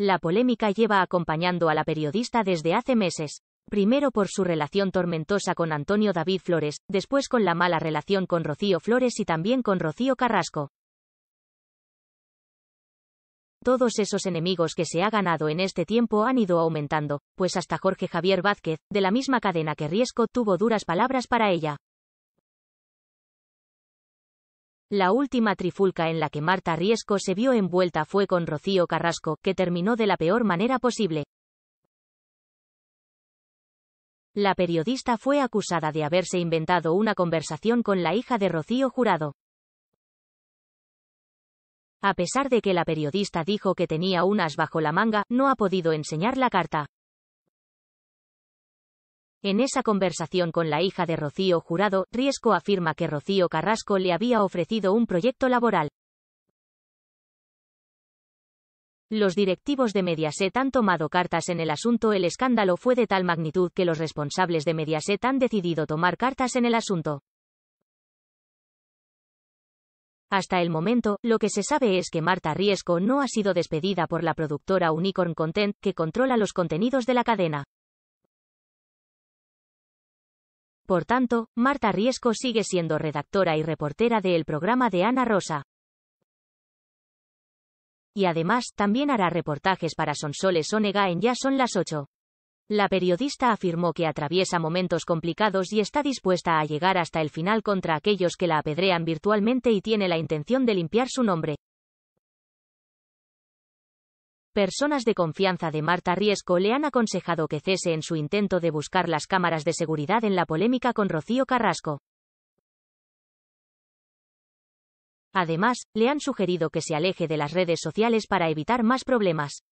La polémica lleva acompañando a la periodista desde hace meses, primero por su relación tormentosa con Antonio David Flores, después con la mala relación con Rocío Flores y también con Rocío Carrasco. Todos esos enemigos que se ha ganado en este tiempo han ido aumentando, pues hasta Jorge Javier Vázquez, de la misma cadena que Riesco, tuvo duras palabras para ella. La última trifulca en la que Marta Riesco se vio envuelta fue con Rocío Carrasco, que terminó de la peor manera posible. La periodista fue acusada de haberse inventado una conversación con la hija de Rocío Jurado. A pesar de que la periodista dijo que tenía unas bajo la manga, no ha podido enseñar la carta. En esa conversación con la hija de Rocío Jurado, Riesco afirma que Rocío Carrasco le había ofrecido un proyecto laboral. Los directivos de Mediaset han tomado cartas en el asunto. El escándalo fue de tal magnitud que los responsables de Mediaset han decidido tomar cartas en el asunto. Hasta el momento, lo que se sabe es que Marta Riesco no ha sido despedida por la productora Unicorn Content, que controla los contenidos de la cadena. Por tanto, Marta Riesco sigue siendo redactora y reportera del el programa de Ana Rosa. Y además, también hará reportajes para Sonsoles Onega en Ya son las 8. La periodista afirmó que atraviesa momentos complicados y está dispuesta a llegar hasta el final contra aquellos que la apedrean virtualmente y tiene la intención de limpiar su nombre. Personas de confianza de Marta Riesco le han aconsejado que cese en su intento de buscar las cámaras de seguridad en la polémica con Rocío Carrasco. Además, le han sugerido que se aleje de las redes sociales para evitar más problemas.